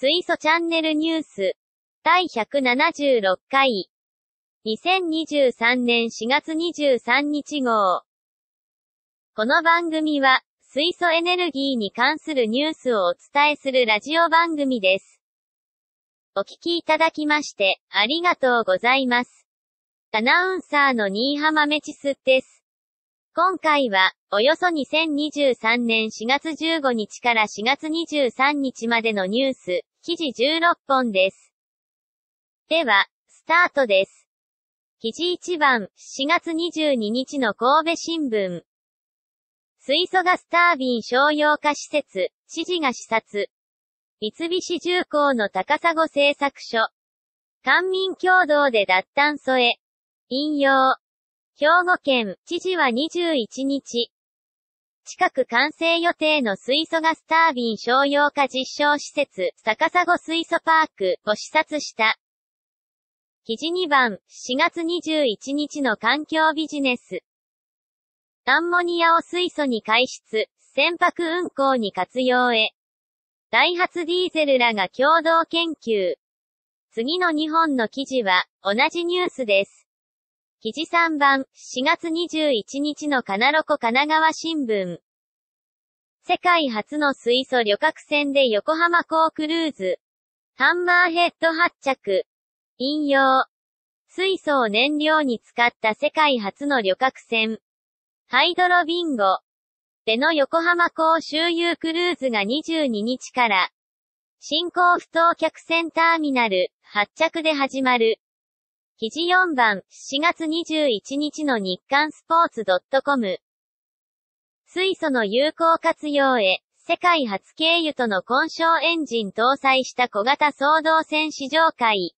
水素チャンネルニュース。第176回。2023年4月23日号。この番組は、水素エネルギーに関するニュースをお伝えするラジオ番組です。お聞きいただきまして、ありがとうございます。アナウンサーの新浜メチスです。今回は、およそ2023年4月15日から4月23日までのニュース、記事16本です。では、スタートです。記事1番、4月22日の神戸新聞。水素ガスタービン商用化施設、知事が視察。三菱重工の高砂製作所。官民共同で脱炭素へ。引用。兵庫県、知事は21日、近く完成予定の水素ガスタービン商用化実証施設、逆さご水素パークを視察した。記事2番、4月21日の環境ビジネス。アンモニアを水素に改出、船舶運航に活用へ。ダイハツディーゼルらが共同研究。次の2本の記事は、同じニュースです。記事3番、4月21日のカナロコ神奈川新聞。世界初の水素旅客船で横浜港クルーズ。ハンマーヘッド発着。引用。水素を燃料に使った世界初の旅客船。ハイドロビンゴ。での横浜港周遊クルーズが22日から、新港不当客船ターミナル、発着で始まる。記事4番、4月21日の日刊スポーツ .com。水素の有効活用へ、世界初経由との混渉エンジン搭載した小型総動線試乗会。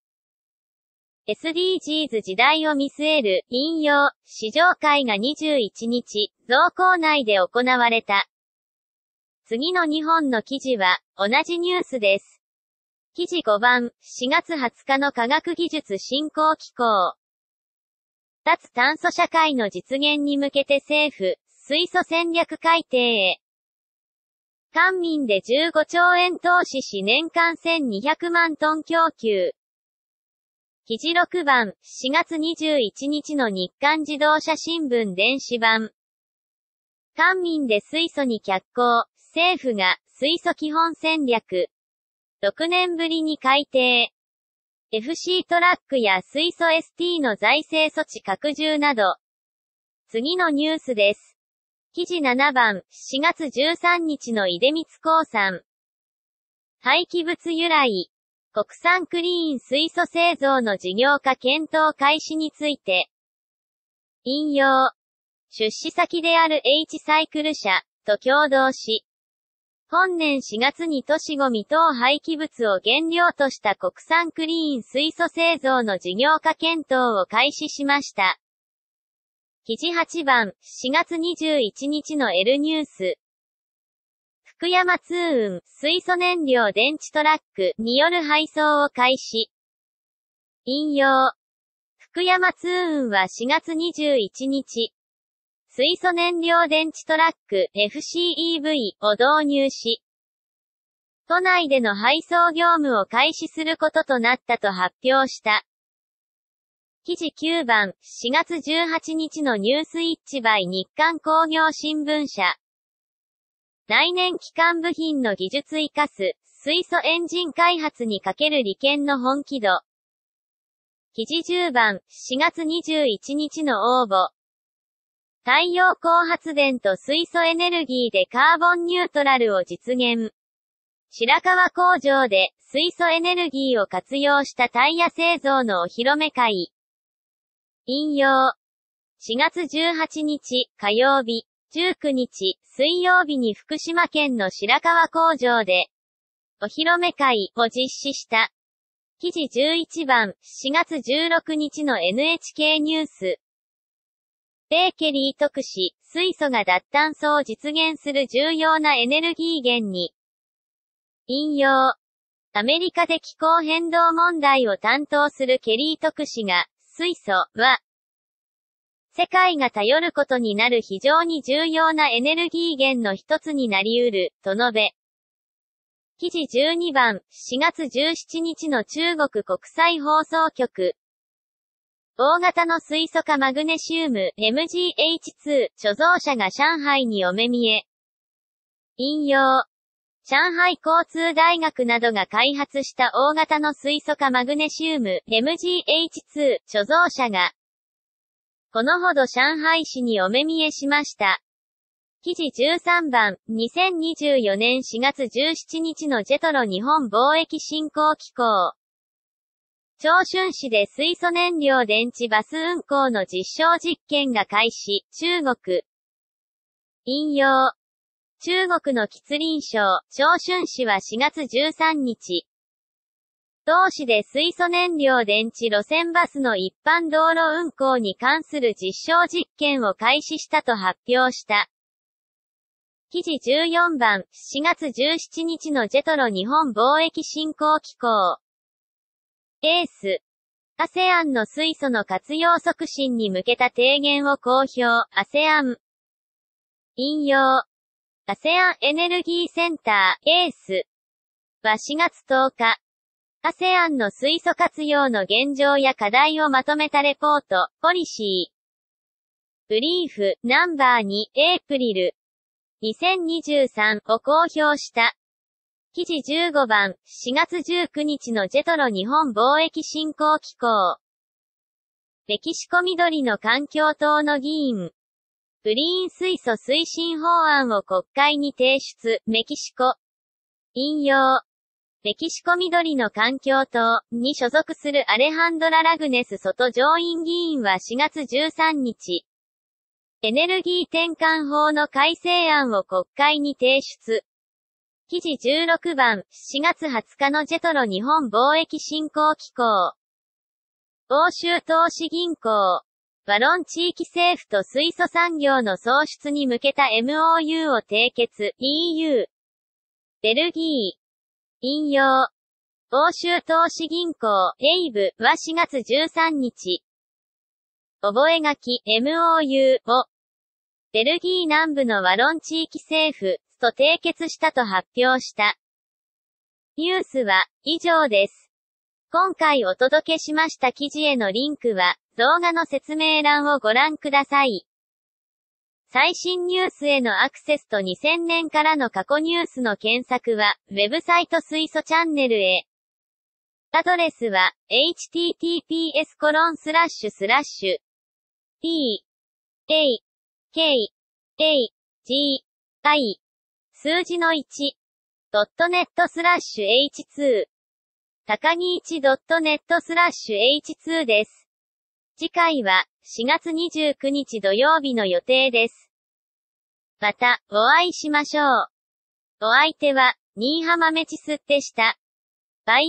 SDGs 時代を見据える、引用、試乗会が21日、増校内で行われた。次の2本の記事は、同じニュースです。記事5番、4月20日の科学技術振興機構。脱炭素社会の実現に向けて政府、水素戦略改定へ。官民で15兆円投資し年間1200万トン供給。記事6番、4月21日の日刊自動車新聞電子版。官民で水素に脚光、政府が水素基本戦略。6年ぶりに改定。FC トラックや水素 ST の財政措置拡充など。次のニュースです。記事7番、4月13日の出光興産。廃棄物由来。国産クリーン水素製造の事業化検討開始について。引用。出資先である H サイクル社と共同し、本年4月に都市ゴミ等廃棄物を原料とした国産クリーン水素製造の事業化検討を開始しました。記事8番、4月21日の L ニュース。福山通運、水素燃料電池トラックによる配送を開始。引用。福山通運は4月21日、水素燃料電池トラック FCEV を導入し、都内での配送業務を開始することとなったと発表した。記事9番、4月18日のニュースイッチバイ日刊工業新聞社。来年基幹部品の技術活かす、水素エンジン開発にかける利権の本気度。記事10番、4月21日の応募。太陽光発電と水素エネルギーでカーボンニュートラルを実現。白川工場で水素エネルギーを活用したタイヤ製造のお披露目会。引用。4月18日火曜日、19日水曜日に福島県の白川工場でお披露目会を実施した。記事11番4月16日の NHK ニュース。米ーケリー特使、水素が脱炭素を実現する重要なエネルギー源に。引用。アメリカで気候変動問題を担当するケリー特使が、水素は、世界が頼ることになる非常に重要なエネルギー源の一つになり得る、と述べ。記事12番、4月17日の中国国際放送局、大型の水素化マグネシウム MGH2 貯蔵車が上海にお目見え。引用。上海交通大学などが開発した大型の水素化マグネシウム MGH2 貯蔵車が、このほど上海市にお目見えしました。記事13番、2024年4月17日のジェトロ日本貿易振興機構。長春市で水素燃料電池バス運行の実証実験が開始、中国。引用。中国の吉林省、長春市は4月13日。同市で水素燃料電池路線バスの一般道路運行に関する実証実験を開始したと発表した。記事14番、4月17日のジェトロ日本貿易振興機構。エース。アセアンの水素の活用促進に向けた提言を公表、アセアン。引用。アセアンエネルギーセンター、エース。は4月10日。アセアンの水素活用の現状や課題をまとめたレポート、ポリシー。ブリーフ、ナンバー2、エイプリル。2023を公表した。記事15番、4月19日のジェトロ日本貿易振興機構。メキシコ緑の環境党の議員。グリーン水素推進法案を国会に提出、メキシコ。引用。メキシコ緑の環境党に所属するアレハンドラ・ラグネス・外上院議員は4月13日、エネルギー転換法の改正案を国会に提出。記事16番、4月20日のジェトロ日本貿易振興機構。欧州投資銀行。バロン地域政府と水素産業の創出に向けた MOU を締結、EU。ベルギー。引用。欧州投資銀行、エイブは4月13日。覚書、MOU を。ベルギー南部のワロン地域政府、と締結したと発表した。ニュースは以上です。今回お届けしました記事へのリンクは動画の説明欄をご覧ください。最新ニュースへのアクセスと2000年からの過去ニュースの検索は、ウェブサイト水素チャンネルへ。アドレスは、https コロンスラッシュスラッシュ t, a, k, a, g, i, 数字の1、.net スラッシュ h2、高木 1.net スラッシュ h2 です。次回は、4月29日土曜日の予定です。また、お会いしましょう。お相手は、新浜メチスでした。バイバイ。